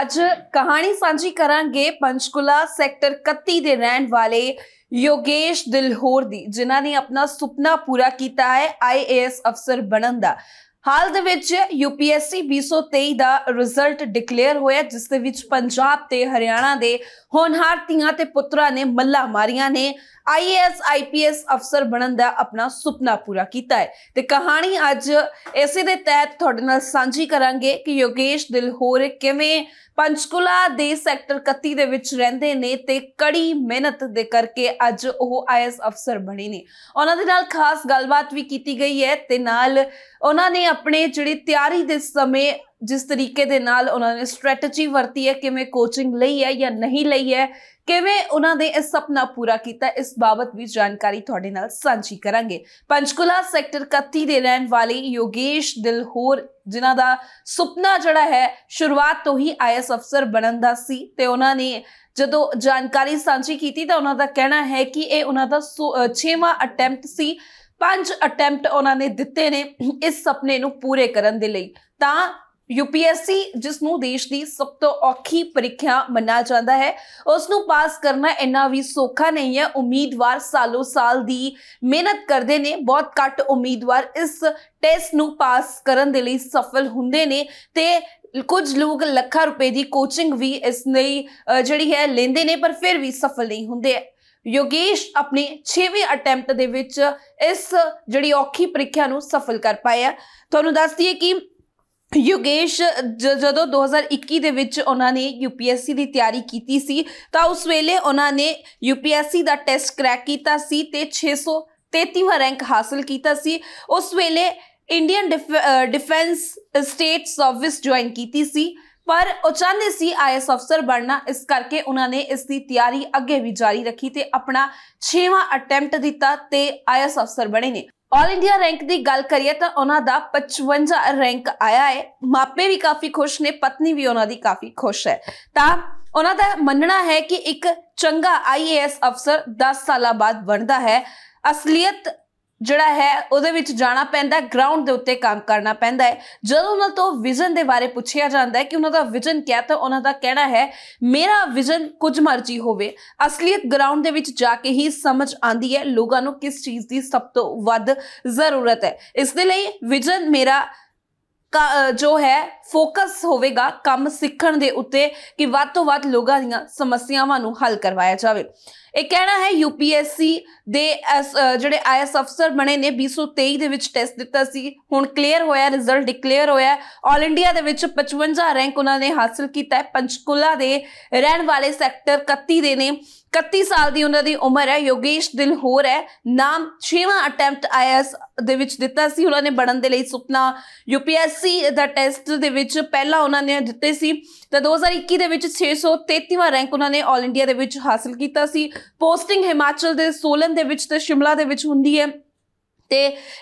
ਅੱਜ ਕਹਾਣੀ ਸਾਂਝੀ ਕਰਾਂਗੇ ਪੰਚਕੁਲਾ ਸੈਕਟਰ 31 ਦੇ ਰਹਿਣ ਵਾਲੇ ਯੋਗੇਸ਼ ਦਿਲਹੋਰ ਦੀ ਜਿਨ੍ਹਾਂ ਨੇ ਆਪਣਾ ਸੁਪਨਾ ਪੂਰਾ ਕੀਤਾ ਹੈ ਆਈਏਐਸ ਅਫਸਰ ਬਣਨ ਦਾ ਹਾਲ ਦੇ ਵਿੱਚ ਯੂਪੀਐਸਸੀ 2023 ਦਾ ਰਿਜ਼ਲਟ ਡਿਕਲੇਅਰ ਹੋਇਆ ਜਿਸ ਦੇ ਵਿੱਚ ਪੰਜਾਬ ਤੇ ਹਰਿਆਣਾ ਦੇ ਹੋਨਹਾਰ ਧੀਆਂ ਤੇ ਪੁੱਤਰਾਂ ਨੇ ਮੱਲਾ ਮਾਰੀਆਂ ਨੇ ਆਈਏਐਸ ਆਈਪੀਐਸ ਅਫਸਰ ਬਣਨ ਦਾ ਆਪਣਾ ਸੁਪਨਾ ਪੂਰਾ ਕੀਤਾ ਹੈ ਤੇ ਕਹਾਣੀ ਅੱਜ ਇਸੇ ਦੇ ਤਹਿਤ ਤੁਹਾਡੇ ਨਾਲ ਸਾਂਝੀ ਕਰਾਂਗੇ ਕਿ ਯੋਗੇਸ਼ ਦਿਲਹੋਰ ਕਿਵੇਂ ਪੰਚਕੁਲਾ ਦੇ ਸੈਕਟਰ 31 ਦੇ ਵਿੱਚ ਰਹਿੰਦੇ ਨੇ ਤੇ ਕੜੀ ਮਿਹਨਤ ਦੇ ਕਰਕੇ ਅੱਜ ਉਹ ਆਈਐਸ ਅਫਸਰ ਬਣੇ ਨੇ ਉਹਨਾਂ ਦੇ ਨਾਲ ਖਾਸ ਗੱਲਬਾਤ ਵੀ ਕੀਤੀ ਗਈ ਹੈ ਤੇ ਨਾਲ ਉਹਨਾਂ ਨੇ ਆਪਣੇ ਜਿਹੜੀ ਤਿਆਰੀ ਦੇ ਸਮੇਂ ਜਿਸ ਤਰੀਕੇ ਦੇ ਨਾਲ ਉਹਨਾਂ ਨੇ ਸਟ੍ਰੈਟਜੀ ਵਰਤੀ ਹੈ ਕਿਵੇਂ ਕੋਚਿੰਗ ਲਈ ਹੈ ਜਾਂ ਨਹੀਂ ਲਈ ਹੈ ਕਿਵੇਂ ਉਹਨਾਂ ਦੇ ਇਹ ਸੁਪਨਾ ਪੂਰਾ ਕੀਤਾ ਇਸ ਬਾਬਤ ਵੀ ਜਾਣਕਾਰੀ ਤੁਹਾਡੇ ਨਾਲ ਸਾਂਝੀ ਕਰਾਂਗੇ ਪੰਚਕੁਲਾ ਸੈਕਟਰ 31 ਦੇ ਰਹਿਣ ਵਾਲੇ ਯੋਗੇਸ਼ ਦਿਲਹੋਰ ਜਿਨ੍ਹਾਂ ਦਾ ਸੁਪਨਾ ਜਿਹੜਾ ਹੈ ਸ਼ੁਰੂਆਤ ਤੋਂ ਹੀ ਆਈਐਸ ਅਫਸਰ ਬਣਨ ਦਾ ਸੀ ਤੇ ਉਹਨਾਂ ਨੇ ਜਦੋਂ ਜਾਣਕਾਰੀ ਸਾਂਝੀ ਕੀਤੀ ਤਾਂ ਉਹਨਾਂ ਦਾ ਕਹਿਣਾ ਹੈ ਕਿ ਇਹ ਉਹਨਾਂ ਦਾ 6ਵਾਂ ਅਟੈਂਪਟ ਸੀ ਪੰਜ ਅਟੈਂਪਟ ਉਹਨਾਂ ਨੇ ਦਿੱਤੇ ਨੇ ਇਸ ਸੁਪਨੇ ਨੂੰ ਪੂਰੇ ਕਰਨ ਦੇ ਲਈ ਤਾਂ ਯੂਪੀਐਸਸੀ ਜਿਸ ਨੂੰ ਦੇਸ਼ ਦੀ ਸਭ ਤੋਂ ਔਖੀ ਪ੍ਰੀਖਿਆ ਮੰਨਿਆ ਜਾਂਦਾ ਹੈ ਉਸ ਨੂੰ ਪਾਸ ਕਰਨਾ ਇੰਨਾ ਵੀ ਸੌਖਾ ਨਹੀਂ ਹੈ ਉਮੀਦਵਾਰ ਸਾਲੋ ਸਾਲ ਦੀ ਮਿਹਨਤ ਕਰਦੇ ਨੇ ਬਹੁਤ ਘੱਟ ਉਮੀਦਵਾਰ ਇਸ ਟੈਸਟ ਨੂੰ ਪਾਸ ਕਰਨ ਦੇ ਲਈ ਸਫਲ ਹੁੰਦੇ ਨੇ ਤੇ ਕੁਝ ਲੋਕ ਲੱਖਾਂ ਰੁਪਏ ਦੀ ਕੋਚਿੰਗ ਵੀ ਇਸ ਲਈ ਜਿਹੜੀ ਹੈ ਲੈਂਦੇ ਨੇ ਪਰ ਫਿਰ ਵੀ ਸਫਲ ਨਹੀਂ ਹੁੰਦੇ ਯੋਗੇਸ਼ ਆਪਣੇ 6ਵੇਂ ਅਟੈਂਪਟ ਦੇ ਵਿੱਚ ਇਸ ਜਿਹੜੀ ਔਖੀ ਪ੍ਰੀਖਿਆ ਨੂੰ ਸਫਲ ਕਰ ਪਾਇਆ ਤੁਹਾਨੂੰ ਦੱਸ ਦਈਏ ਕਿ ਯੋਗੇਸ਼ ਜਦੋਂ 2021 ਦੇ ਵਿੱਚ ਉਹਨਾਂ ਨੇ ਯੂਪੀਐਸਸੀ ਦੀ ਤਿਆਰੀ ਕੀਤੀ ਸੀ ਤਾਂ ਉਸ ਵੇਲੇ ਉਹਨਾਂ ਨੇ ਯੂਪੀਐਸਸੀ ਦਾ ਟੈਸਟ ਕ੍ਰੈਕ ਕੀਤਾ ਸੀ ਤੇ 633ਵਾਂ ਰੈਂਕ ਹਾਸਲ ਕੀਤਾ ਸੀ ਉਸ ਵੇਲੇ Indian defence state service join ਕੀਤੀ ਸੀ ਪਰ ਉਹ ਚਾਹੁੰਦੇ ਸੀ ਆਈਐਸ ਅਫਸਰ ਬਣਨਾ ਇਸ ਕਰਕੇ ਉਹਨਾਂ ਨੇ ਇਸ ਦੀ ਤਿਆਰੀ ਅੱਗੇ ਵੀ ਜਾਰੀ ਰੱਖੀ ਤੇ ਆਪਣਾ 6ਵਾਂ ਅਟੈਂਪਟ ਦਿੱਤਾ ਤੇ ਆਈਐਸ ਅਫਸਰ ਬਣੇ ਨੇ ਆਲ ਇੰਡੀਆ ਰੈਂਕ ਦੀ ਗੱਲ ਕਰੀਏ ਤਾਂ ਉਹਨਾਂ ਦਾ 55 ਰੈਂਕ ਆਇਆ ਹੈ ਮਾਪੇ ਵੀ ਕਾਫੀ ਖੁਸ਼ ਨੇ ਪਤਨੀ ਵੀ ਉਹਨਾਂ ਦੀ ਕਾਫੀ ਖੁਸ਼ ਹੈ ਤਾਂ ਉਹਨਾਂ ਦਾ ਮੰਨਣਾ ਹੈ ਕਿ ਇੱਕ ਚੰਗਾ ਆਈਏਐਸ ਅਫਸਰ 10 ਸਾਲਾਂ ਬਾਅਦ ਬਣਦਾ ਹੈ ਅਸਲੀਅਤ ਜਿਹੜਾ ਹੈ ਉਹਦੇ ਵਿੱਚ ਜਾਣਾ ਪੈਂਦਾ ਗਰਾਊਂਡ ਦੇ ਉੱਤੇ ਕੰਮ ਕਰਨਾ ਪੈਂਦਾ ਹੈ ਜਦੋਂ ਉਹਨਾਂ ਤੋਂ ਵਿਜ਼ਨ ਦੇ ਬਾਰੇ ਪੁੱਛਿਆ ਜਾਂਦਾ ਹੈ ਕਿ ਉਹਨਾਂ ਦਾ ਵਿਜ਼ਨ ਕੀ ਹੈ ਤਾਂ ਉਹਨਾਂ ਦਾ ਕਹਿਣਾ ਹੈ ਮੇਰਾ ਵਿਜ਼ਨ ਕੁਝ ਮਰਜ਼ੀ ਹੋਵੇ ਅਸਲੀਅਤ ਗਰਾਊਂਡ ਦੇ ਵਿੱਚ ਜਾ ਕੇ ਹੀ ਸਮਝ ਆਂਦੀ ਹੈ ਲੋਕਾਂ ਨੂੰ ਕਿਸ ਚੀਜ਼ ਦੀ ਸਭ ਤੋਂ ਵੱਧ ਜ਼ਰੂਰਤ ਹੈ ਇਸ ਦੇ ਲਈ ਵਿਜ਼ਨ ਮੇਰਾ ਜੋ ਹੈ ਫੋਕਸ ਹੋਵੇਗਾ ਕੰਮ ਸਿੱਖਣ ਦੇ ਉੱਤੇ ਕਿ ਵੱਧ ਤੋਂ ਵੱਧ ਲੋਕਾਂ ਦੀਆਂ ਸਮੱਸਿਆਵਾਂ ਨੂੰ ਹੱਲ ਕਰਵਾਇਆ ਜਾਵੇ ਇਹ ਕਹਿਣਾ ਹੈ ਯੂਪੀਐਸਸੀ ਦੇ ਜਿਹੜੇ ਆਈਐਸ ਅਫਸਰ ਬਣੇ ਨੇ 2023 ਦੇ ਵਿੱਚ ਟੈਸਟ ਦਿੱਤਾ ਸੀ ਹੁਣ ਕਲੀਅਰ ਹੋਇਆ ਰਿਜ਼ਲਟ ਡਿਕਲੇਅਰ ਹੋਇਆ ਆਲ ਇੰਡੀਆ ਦੇ ਵਿੱਚ 55 ਰੈਂਕ ਉਹਨਾਂ ਨੇ ਹਾਸਲ ਕੀਤਾ ਹੈ ਪੰਚਕੁਲਾ ਦੇ ਰਹਿਣ ਵਾਲੇ ਸੈਕਟਰ 31 ਦੇ ਨੇ 31 ਸਾਲ ਦੀ ਉਹਨਾਂ ਦੀ ਉਮਰ ਹੈ ਯੋਗੇਸ਼ ਦਿਲਹੋਰ ਹੈ ਨਾਮ 6ਵਾਂ ਅਟੈਂਪਟ ਆਈਐਸ ਦੇ ਵਿੱਚ ਦਿੱਤਾ ਸੀ ਉਹਨਾਂ ਨੇ ਬਣਨ ਦੇ ਲਈ ਸੁਪਨਾ ਯੂਪੀਐਸਸੀ ਦਾ ਟੈਸਟ ਦੇ ਵਿੱਚ ਪਹਿਲਾਂ ਉਹਨਾਂ ਨੇ ਦਿੱਤੇ ਸੀ ਤਾਂ 2021 ਦੇ ਵਿੱਚ 633ਵਾਂ ਰੈਂਕ ਉਹਨਾਂ ਨੇ 올 ਇੰਡੀਆ ਦੇ ਵਿੱਚ ਹਾਸਲ ਕੀਤਾ ਸੀ ਪੋਸਟਿੰਗ ਹਿਮਾਚਲ ਦੇ ਸੋਲਨ ਦੇ ਵਿੱਚ ਤੇ ਸ਼ਿਮਲਾ ਦੇ ਵਿੱਚ ਹੁੰਦੀ ਹੈ ਤੇ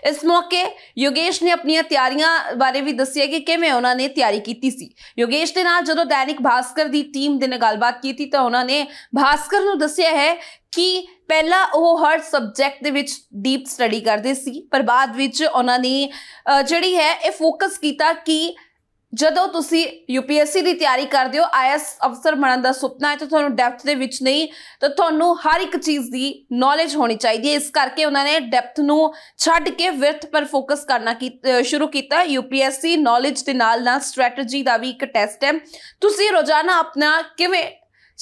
ਇਸ ਮੌਕੇ ਯੋਗੇਸ਼ ਨੇ ਆਪਣੀਆਂ ਤਿਆਰੀਆਂ ਬਾਰੇ ਵੀ ਦੱਸਿਆ ਕਿ ਕਿਵੇਂ ਉਹਨਾਂ ਨੇ ਤਿਆਰੀ ਕੀਤੀ ਸੀ ਯੋਗੇਸ਼ ਦੇ ਨਾਲ ਜਦੋਂ ਦੈਨਿਕ ਭਾਸਕਰ ਦੀ ਟੀਮ ਦੇ ਨਾਲ ਗੱਲਬਾਤ ਕੀਤੀ ਤਾਂ ਉਹਨਾਂ ਨੇ ਭਾਸਕਰ ਨੂੰ ਦੱਸਿਆ ਹੈ ਕਿ ਪਹਿਲਾਂ ਉਹ ਹਰ ਸਬਜੈਕਟ ਦੇ ਵਿੱਚ ਡੀਪ ਸਟੱਡੀ ਕਰਦੇ ਸੀ ਪਰ ਬਾਅਦ ਵਿੱਚ ਉਹਨਾਂ ਨੇ ਜਿਹੜੀ ਹੈ ਇਹ ਫੋਕਸ ਕੀਤਾ ਕਿ ਜਦੋਂ ਤੁਸੀਂ ਯੂਪੀਐਸਸੀ ਦੀ ਤਿਆਰੀ ਕਰਦੇ ਹੋ ਆਈਐਸ ਅਫਸਰ ਬਣਨ ਦਾ ਸੁਪਨਾ ਹੈ ਤਾਂ ਤੁਹਾਨੂੰ ਡੈਪਥ ਦੇ ਵਿੱਚ ਨਹੀਂ ਤਾਂ ਤੁਹਾਨੂੰ ਹਰ ਇੱਕ ਚੀਜ਼ ਦੀ ਨੌਲੇਜ ਹੋਣੀ ਚਾਹੀਦੀ ਹੈ ਇਸ ਕਰਕੇ ਉਹਨਾਂ ਨੇ ਡੈਪਥ ਨੂੰ ਛੱਡ ਕੇ ਵਿਰਥ ਪਰ ਫੋਕਸ ਕਰਨਾ ਸ਼ੁਰੂ ਕੀਤਾ ਯੂਪੀਐਸਸੀ ਨੌਲੇਜ ਦੇ ਨਾਲ ਨਾਲ ਸਟ੍ਰੈਟਜੀ ਦਾ ਵੀ ਇੱਕ ਟੈਸਟ ਹੈ ਤੁਸੀਂ ਰੋਜ਼ਾਨਾ ਆਪਣਾ ਕਿਵੇਂ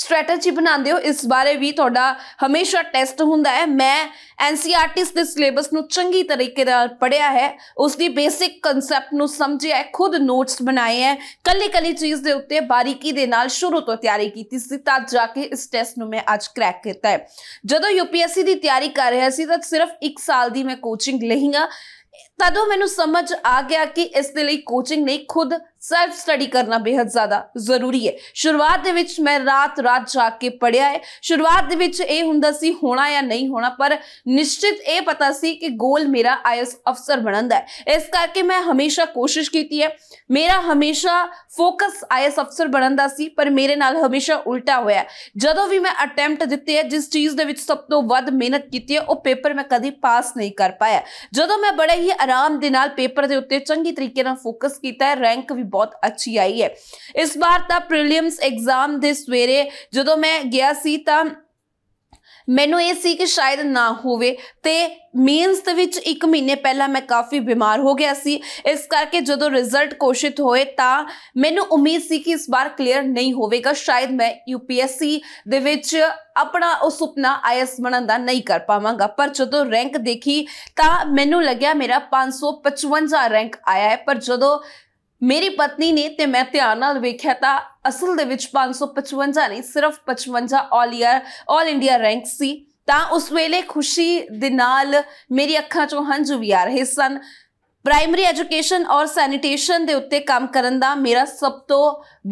ਸਟ੍ਰੈਟੇਜੀ ਬਣਾਉਂਦੇ ਹੋ ਇਸ ਬਾਰੇ ਵੀ ਤੁਹਾਡਾ ਹਮੇਸ਼ਾ ਟੈਸਟ ਹੁੰਦਾ ਹੈ ਮੈਂ ਐਨਸੀਆਰਟੀਸ ਦੇ ਸਿਲੇਬਸ ਨੂੰ ਚੰਗੀ ਤਰੀਕੇ ਨਾਲ ਪੜਿਆ ਹੈ ਉਸ ਦੀ ਬੇਸਿਕ ਕਨਸੈਪਟ ਨੂੰ ਸਮਝਿਆ ਹੈ ਖੁਦ ਨੋਟਸ ਬਣਾਏ ਹੈ ਕੱਲੀ ਕੱਲੀ ਚੀਜ਼ ਦੇ ਉੱਤੇ ਬਾਰੀਕੀ ਦੇ ਨਾਲ ਸ਼ੁਰੂ ਤੋਂ ਤਿਆਰੀ ਕੀਤੀ ਸੀ ਤਾਂ ਜਾ ਕੇ ਇਸ ਟੈਸਟ ਨੂੰ ਮੈਂ ਅੱਜ ਕ੍ਰੈਕ ਕੀਤਾ ਹੈ ਜਦੋਂ ਯੂਪੀਐਸਸੀ ਦੀ ਤਿਆਰੀ ਕਰ ਰਿਹਾ ਸੀ ਤਾਂ ਸਿਰਫ 1 ਸਾਲ ਦੀ ਮੈਂ ਕੋਚਿੰਗ ਲਈਗਾ ਤਦੋਂ ਮੈਨੂੰ ਸਮਝ ਆ ਗਿਆ ਕਿ ਇਸ ਦੇ ਲਈ ਕੋਚਿੰਗ ਨਹੀਂ ਖੁਦ ਸੈਲਫ ਸਟੱਡੀ ਕਰਨਾ ਬੇहद ਜ਼ਿਆਦਾ ਜ਼ਰੂਰੀ ਹੈ ਸ਼ੁਰੂਆਤ ਦੇ ਵਿੱਚ ਮੈਂ ਰਾਤ ਰਾਤ ਜਾ ਕੇ ਪੜਿਆ ਹੈ ਸ਼ੁਰੂਆਤ ਦੇ ਵਿੱਚ ਇਹ ਹੁੰਦਾ ਸੀ ਹੋਣਾ ਜਾਂ ਨਹੀਂ ਹੋਣਾ ਪਰ ਨਿਸ਼ਚਿਤ ਇਹ ਪਤਾ ਸੀ ਕਿ ਗੋਲ ਮੇਰਾ ਆਈਐਸ ਅਫਸਰ ਬਣਨ ਦਾ ਹੈ ਇਸ ਕਰਕੇ ਮੈਂ ਹਮੇਸ਼ਾ ਕੋਸ਼ਿਸ਼ ਕੀਤੀ ਹੈ ਮੇਰਾ ਹਮੇਸ਼ਾ ਫੋਕਸ ਆਈਐਸ ਅਫਸਰ ਬਣਨ ਦਾ ਸੀ ਪਰ ਮੇਰੇ ਨਾਲ ਹਮੇਸ਼ਾ ਉਲਟਾ ਹੋਇਆ ਜਦੋਂ ਵੀ ਮੈਂ ਅਟੈਂਪਟ ਦਿੱਤੇ ਹੈ ਜਿਸ ਚੀਜ਼ ਦੇ ਵਿੱਚ ਸਭ ਤੋਂ ਵੱਧ ਮਿਹਨਤ ਕੀਤੀ ਹੈ ਉਹ ਪੇਪਰ ਮੈਂ ਕਦੀ ਪਾਸ ਨਹੀਂ ਕਰ ਪਾਇਆ ਜਦੋਂ ਮੈਂ ਬੜੇ ਹੀ ਆਰਾਮ ਦੇ ਨਾਲ ਪੇਪਰ ਦੇ ਉੱਤੇ ਚੰਗੀ ਤਰੀਕੇ ਨਾਲ ਫੋਕਸ ਕੀਤਾ ਹੈ ਰੈਂਕ ਵੀ ਬਹੁਤ ਅੱਛੀ ਆਈ ਹੈ ਇਸ ਵਾਰ ਤਾਂ ਪ੍ਰੀਲੀਮਸ ਐਗਜ਼ਾਮ ਦੇ ਸਵੇਰੇ ਜਦੋਂ ਮੈਂ ਗਿਆ ਸੀ ਤਾਂ ਮੈਨੂੰ ਇਹ ਸੀ ਕਿ ਸ਼ਾਇਦ ਨਾ ਹੋਵੇ ਤੇ ਮੀਨਸ ਦੇ ਵਿੱਚ 1 ਮਹੀਨੇ ਪਹਿਲਾਂ ਮੈਂ ਕਾਫੀ ਬਿਮਾਰ ਹੋ ਗਿਆ ਸੀ ਇਸ ਕਰਕੇ ਜਦੋਂ ਰਿਜ਼ਲਟ ਕੋਸ਼ਿਤ ਹੋਏ ਤਾਂ ਮੈਨੂੰ ਉਮੀਦ ਸੀ ਕਿ ਇਸ ਵਾਰ ਕਲੀਅਰ ਨਹੀਂ ਹੋਵੇਗਾ ਸ਼ਾਇਦ ਮੈਂ ਯੂਪੀਐਸਸੀ ਦੇ ਵਿੱਚ ਆਪਣਾ ਉਹ ਸੁਪਨਾ ਆਈਐਸ ਬਣਨ ਦਾ ਨਹੀਂ ਕਰ ਪਾਵਾਂਗਾ ਪਰ ਜਦੋਂ ਰੈਂਕ ਦੇਖੀ ਤਾਂ ਮੈਨੂੰ ਲੱਗਿਆ ਮੇਰਾ 555 ਰੈਂਕ ਆਇਆ ਹੈ ਪਰ ਜਦੋਂ ਮੇਰੀ ਪਤਨੀ ਨੇ ਤੇ ਮੈਂ ਧਿਆਨ ਨਾਲ ਵੇਖਿਆ ਤਾਂ ਅਸਲ ਦੇ ਵਿੱਚ 555 ਨਹੀਂ ਸਿਰਫ 55 all year all India rank ਸੀ ਤਾਂ ਉਸ ਵੇਲੇ ਖੁਸ਼ੀ ਦੇ ਨਾਲ ਮੇਰੀ ਅੱਖਾਂ 'ਚੋਂ ਹੰਝੂ ਵੀ ਆ ਰਹੇ ਸਨ ਪ੍ਰਾਇਮਰੀ ਐਜੂਕੇਸ਼ਨ ਔਰ ਸੈਨੀਟੇਸ਼ਨ ਦੇ ਉੱਤੇ ਕੰਮ ਕਰਨ ਦਾ ਮੇਰਾ ਸਭ ਤੋਂ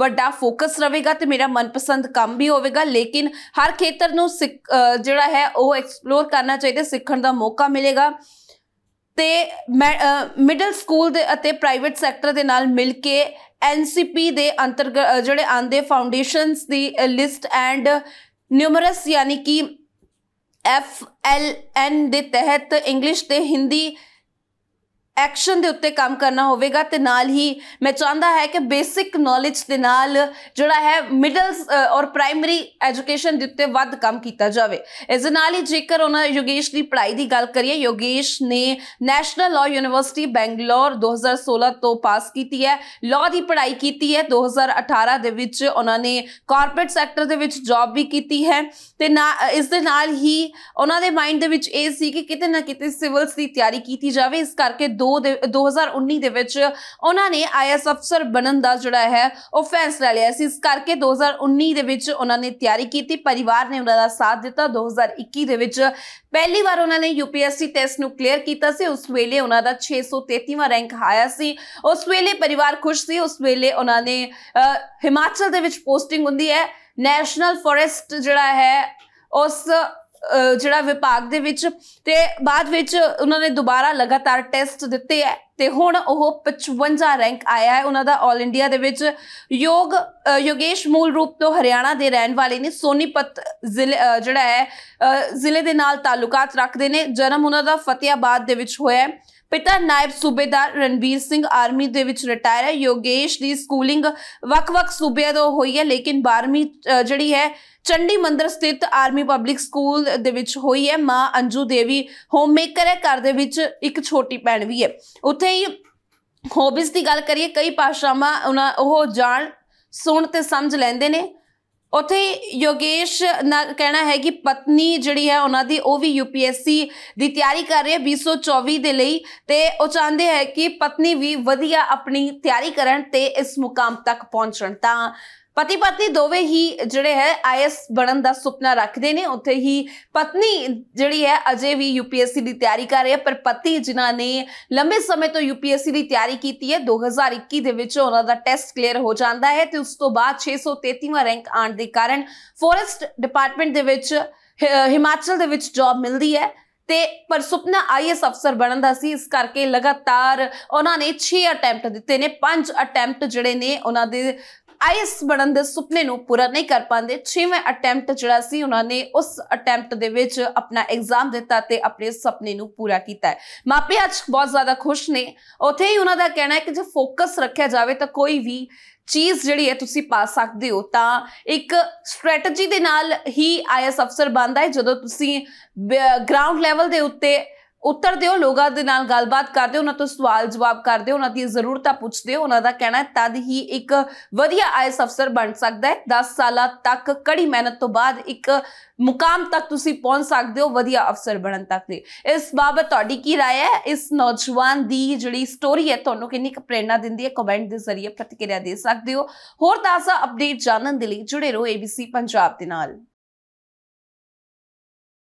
ਵੱਡਾ ਫੋਕਸ ਰਹੇਗਾ ਤੇ ਮੇਰਾ ਮਨਪਸੰਦ ਕੰਮ ਵੀ ਹੋਵੇਗਾ ਲੇਕਿਨ ਹਰ ਖੇਤਰ ਨੂੰ ਜਿਹੜਾ ਹੈ ਉਹ ਐਕਸਪਲੋਰ ਕਰਨਾ ਚਾਹੀਦਾ ਸਿੱਖਣ ਦਾ ਮੌਕਾ ਮਿਲੇਗਾ ਤੇ ਮਿਡਲ ਸਕੂਲ ਦੇ ਅਤੇ ਪ੍ਰਾਈਵੇਟ ਸੈਕਟਰ ਦੇ ਨਾਲ ਮਿਲ ਕੇ ਐਨਸੀਪੀ ਦੇ ਅੰਤਰਗਤ ਜਿਹੜੇ ਆਂਦੇ ਫਾਊਂਡੇਸ਼ਨਸ ਦੀ ਲਿਸਟ ਐਂਡ ਨਿਊਮਰਸ ਯਾਨੀ ਕਿ ਐਫ ਐਲ ਐਨ ਦੇ ਤਹਿਤ ਇੰਗਲਿਸ਼ ਤੇ ਹਿੰਦੀ ਐਕਸ਼ਨ ਦੇ ਉੱਤੇ ਕੰਮ ਕਰਨਾ ਹੋਵੇਗਾ ਤੇ ਨਾਲ ਹੀ ਮੈਂ ਚਾਹੁੰਦਾ ਹੈ ਕਿ ਬੇਸਿਕ ਨੋਲੇਜ ਦੇ ਨਾਲ ਜਿਹੜਾ ਹੈ ਮਿਡਲ ਔਰ ਪ੍ਰਾਇਮਰੀ ਐਜੂਕੇਸ਼ਨ ਦੇ ਉੱਤੇ ਵੱਧ ਕੰਮ ਕੀਤਾ ਜਾਵੇ ਇਸ ਦੇ ਨਾਲ ਹੀ ਜੇਕਰ ਉਹਨਾਂ ਯੋਗੇਸ਼ ਦੀ ਪੜ੍ਹਾਈ ਦੀ ਗੱਲ ਕਰੀਏ ਯੋਗੇਸ਼ ਨੇ ਨੈਸ਼ਨਲ ਲਾਅ ਯੂਨੀਵਰਸਿਟੀ ਬੈਂਗਲੌਰ 2016 ਤੋਂ ਪਾਸ ਕੀਤੀ ਹੈ ਲਾਅ ਦੀ ਪੜ੍ਹਾਈ ਕੀਤੀ ਹੈ 2018 ਦੇ ਵਿੱਚ ਉਹਨਾਂ ਨੇ ਕਾਰਪੋਰੇਟ ਸੈਕਟਰ ਦੇ ਵਿੱਚ ਜੌਬ ਵੀ ਕੀਤੀ ਹੈ ਤੇ ਇਸ ਦੇ ਨਾਲ ਹੀ ਉਹਨਾਂ ਦੇ ਮਾਈਂਡ ਦੇ ਵਿੱਚ ਇਹ ਸੀ ਕਿ ਕਿਤੇ ਨਾ ਕਿਤੇ ਸਿਵਲਸ ਦੀ ਤਿਆਰੀ ਕੀਤੀ ਜਾਵੇ ਇਸ ਕਰਕੇ 2019 ਦੇ ਵਿੱਚ ਉਹਨਾਂ ਨੇ ਆਈਐਸ ਅਫਸਰ ਬਣਨ ਦਾ ਜਿਹੜਾ ਹੈ ਉਹ ਫੈਸਲਾ ਲਿਆ ਸੀ ਇਸ ਕਰਕੇ 2019 ਦੇ ਵਿੱਚ ਉਹਨਾਂ ਨੇ ਤਿਆਰੀ ਕੀਤੀ ਪਰਿਵਾਰ ਨੇ ਉਹਨਾਂ ਦਾ ਸਾਥ ਦਿੱਤਾ 2021 ਦੇ ਵਿੱਚ ਪਹਿਲੀ ਵਾਰ ਉਹਨਾਂ ਨੇ ਯੂਪੀਐਸਸੀ ਟੈਸਟ ਨੂੰ ਕਲੀਅਰ ਕੀਤਾ ਸੀ ਉਸ ਵੇਲੇ ਉਹਨਾਂ ਦਾ 633ਵਾਂ ਰੈਂਕ ਆਇਆ ਸੀ ਉਸ ਵੇਲੇ ਪਰਿਵਾਰ ਖੁਸ਼ ਸੀ ਉਸ ਵੇਲੇ ਉਹਨਾਂ ਨੇ ਹਿਮਾਚਲ ਦੇ ਵਿੱਚ ਪੋਸਟਿੰਗ ਹੁੰਦੀ ਹੈ ਨੈਸ਼ਨਲ ਫੋਰੈਸਟ ਜਿਹੜਾ ਹੈ ਉਸ ਜਿਹੜਾ ਵਿਭਾਗ ਦੇ ਵਿੱਚ ਤੇ ਬਾਅਦ ਵਿੱਚ ਉਹਨਾਂ ਨੇ ਦੁਬਾਰਾ ਲਗਾਤਾਰ ਟੈਸਟ ਦਿੱਤੇ ਹੈ ਤੇ ਹੁਣ ਉਹ 55 ਰੈਂਕ ਆਇਆ ਹੈ ਉਹਨਾਂ ਦਾ 올 ਇੰਡੀਆ ਦੇ ਵਿੱਚ ਯੋਗ ਯੋਗੇਸ਼ ਮੂਲ ਰੂਪ ਤੋਂ ਹਰਿਆਣਾ ਦੇ ਰਹਿਣ ਵਾਲੇ ਨੇ ਸੋਨੀਪਤ ਜ਼ਿਲ੍ਹੇ ਜਿਹੜਾ ਹੈ ਜ਼ਿਲ੍ਹੇ ਦੇ ਨਾਲ ਤਾਲੁਕਾਤ ਰੱਖਦੇ ਨੇ ਜਨਮ ਉਹਨਾਂ ਦਾ ਫਤਿਆਬਾਦ ਦੇ ਵਿੱਚ ਹੋਇਆ ਹੈ ਪਿਤਾ ਨਾਇਬ ਸੂਬੇਦਾਰ ਰਣਵੀਰ ਸਿੰਘ ਆਰਮੀ ਦੇ ਵਿੱਚ ਰਿਟਾਇਰ ਹੈ ਯੋਗੇਸ਼ ਦੀ ਸਕੂਲਿੰਗ ਵੱਖ-ਵੱਖ ਸੂਬਿਆਂ ਤੋਂ ਹੋਈ ਹੈ ਲੇਕਿਨ 12ਵੀਂ ਜਿਹੜੀ ਹੈ ਚੰਡੀ ਮੰਦਰ ਸਥਿਤ ਆਰਮੀ ਪਬਲਿਕ ਸਕੂਲ ਦੇ ਵਿੱਚ ਹੋਈ ਹੈ ਮਾਂ ਅੰਜੂ ਦੇਵੀ ਹੋਮਮੇਕਰ ਹੈ ਘਰ ਦੇ ਵਿੱਚ ਇੱਕ ਛੋਟੀ ਭੈਣ ਵੀ ਹੈ ਉੱਥੇ ਹੀ ਹੋਬਿਸ ਦੀ ਗੱਲ ਕਰੀਏ ਕਈ ਪਾਸ਼ਾਮਾ ਉਹਨਾਂ ਉਹ ਜਾਣ ਸੁਣ ਤੇ ਸਮਝ ਲੈਂਦੇ ਨੇ ਉਥੇ ਯੋਗੇਸ਼ ਦਾ ਕਹਿਣਾ ਹੈ ਕਿ ਪਤਨੀ ਜਿਹੜੀ ਹੈ ਉਹਨਾਂ ਦੀ ਉਹ ਵੀ ਯੂਪੀਐਸਸੀ ਦੀ ਤਿਆਰੀ ਕਰ ਰਹੀ ਹੈ 2024 ਦੇ ਲਈ ਤੇ ਉਹ ਚਾਹੁੰਦੇ ਹੈ ਕਿ ਪਤਨੀ ਵੀ ਵਧੀਆ ਆਪਣੀ ਤਿਆਰੀ ਕਰਨ ਤੇ ਇਸ ਮੁਕਾਮ ਤੱਕ ਪਹੁੰਚਣ ਤਾਂ ਪਤੀ ਪਤਨੀ ਦੋਵੇਂ ਹੀ ਜਿਹੜੇ ਹੈ ਆਈਐਸ ਬਣਨ ਦਾ ਸੁਪਨਾ ਰੱਖਦੇ ਨੇ ਉੱਥੇ ਹੀ ਪਤਨੀ ਜਿਹੜੀ ਹੈ ਅਜੇ ਵੀ ਯੂਪੀਐਸਸੀ ਦੀ ਤਿਆਰੀ ਕਰ ਰਹੀ ਹੈ ਪਰ ਪਤੀ ਜਿਨ੍ਹਾਂ ਨੇ ਲੰਬੇ ਸਮੇਂ ਤੋਂ ਯੂਪੀਐਸਸੀ ਦੀ ਤਿਆਰੀ ਕੀਤੀ ਹੈ 2021 ਦੇ ਵਿੱਚ ਉਹਨਾਂ ਦਾ ਟੈਸਟ ਕਲੀਅਰ ਹੋ ਜਾਂਦਾ ਹੈ ਤੇ ਉਸ ਤੋਂ ਬਾਅਦ 633ਵਾਂ ਰੈਂਕ ਆਣ ਦੇ ਕਾਰਨ ਫੋਰੈਸਟ ਡਿਪਾਰਟਮੈਂਟ ਦੇ ਵਿੱਚ ਹਿਮਾਚਲ ਦੇ ਵਿੱਚ ਜੌਬ ਮਿਲਦੀ ਹੈ ਤੇ ਪਰ ਸੁਪਨਾ ਆਈਐਸ ਅਫਸਰ ਬਣਨ ਦਾ ਸੀ ਇਸ ਕਰਕੇ ਲਗਾਤਾਰ ਉਹਨਾਂ ਨੇ 6 ਅਟੈਂਪਟ ਦਿੱਤੇ ਨੇ 5 ਅਟੈਂਪਟ ਜਿਹੜੇ ਨੇ ਉਹਨਾਂ ਦੇ ਆਈਐਸ ਬਣਨ ਦੇ ਸੁਪਨੇ ਨੂੰ ਪੂਰਾ ਨਹੀਂ ਕਰ ਪਾਉਂਦੇ 6ਵੇਂ ਅਟੈਂਪਟ ਜਿਹੜਾ ਸੀ ਉਹਨਾਂ ਨੇ ਉਸ ਅਟੈਂਪਟ ਦੇ ਵਿੱਚ ਆਪਣਾ ਐਗਜ਼ਾਮ ਦਿੱਤਾ ਤੇ ਆਪਣੇ ਸੁਪਨੇ ਨੂੰ ਪੂਰਾ ਕੀਤਾ ਮਾਪੇ ਅੱਜ ਬਹੁਤ ਜ਼ਿਆਦਾ ਖੁਸ਼ ਨੇ ਉਥੇ ਹੀ ਉਹਨਾਂ ਦਾ ਕਹਿਣਾ ਹੈ ਕਿ ਜੇ ਫੋਕਸ ਰੱਖਿਆ ਜਾਵੇ ਤਾਂ ਕੋਈ ਵੀ ਚੀਜ਼ ਜਿਹੜੀ ਹੈ ਤੁਸੀਂ ਪਾ ਸਕਦੇ ਹੋ ਤਾਂ ਇੱਕ ਸਟ੍ਰੈਟਜੀ ਦੇ ਨਾਲ ਹੀ ਆਈਐਸ ਅਫਸਰ ਬਣਦਾ ਹੈ ਜਦੋਂ ਤੁਸੀਂ ਗਰਾਊਂਡ ਲੈਵਲ ਦੇ ਉੱਤੇ ਉੱਤਰ ਦਿਓ ਲੋਕਾਂ ਦੇ ਨਾਲ ਗੱਲਬਾਤ ਕਰਦੇ ਹੋ ਉਹਨਾਂ ਤੋਂ ਸਵਾਲ ਜਵਾਬ ਕਰਦੇ ਹੋ ਉਹਨਾਂ ਦੀ ਜ਼ਰੂਰਤਾਂ ਪੁੱਛਦੇ ਹੋ ਉਹਨਾਂ ਦਾ ਕਹਿਣਾ ਤਦ ਹੀ ਇੱਕ ਵਧੀਆ ਆਈਐਸ ਅਫਸਰ ਬਣ ਸਕਦਾ ਹੈ 10 ਸਾਲਾਂ ਤੱਕ ਕੜੀ ਮਿਹਨਤ ਤੋਂ ਬਾਅਦ ਇੱਕ ਮੁਕਾਮ ਤੱਕ ਤੁਸੀਂ ਪਹੁੰਚ ਸਕਦੇ ਹੋ ਵਧੀਆ ਅਫਸਰ ਬਣਨ ਤੱਕ ਦੇ ਇਸ ਬਾਬਤ ਤੁਹਾਡੀ ਕੀ رائے ਹੈ ਇਸ ਨੌਜਵਾਨ ਦੀ ਜਿਹੜੀ ਸਟੋਰੀ ਹੈ ਤੁਹਾਨੂੰ ਕਿੰਨੀ ਕੁ ਪ੍ਰੇਰਣਾ ਦਿੰਦੀ ਹੈ ਕਮੈਂਟ ਦੇ ਜ਼ਰੀਏ ਪ੍ਰਤੀਕਿਰਿਆ ਦੇ ਸਕਦੇ ਹੋ ਹੋਰ ਤਾਜ਼ਾ ਅਪਡੇਟ ਜਾਣਨ ਦੇ ਲਈ ਜੁੜੇ ਰਹੋ ABC ਪੰਜਾਬ ਦੇ ਨਾਲ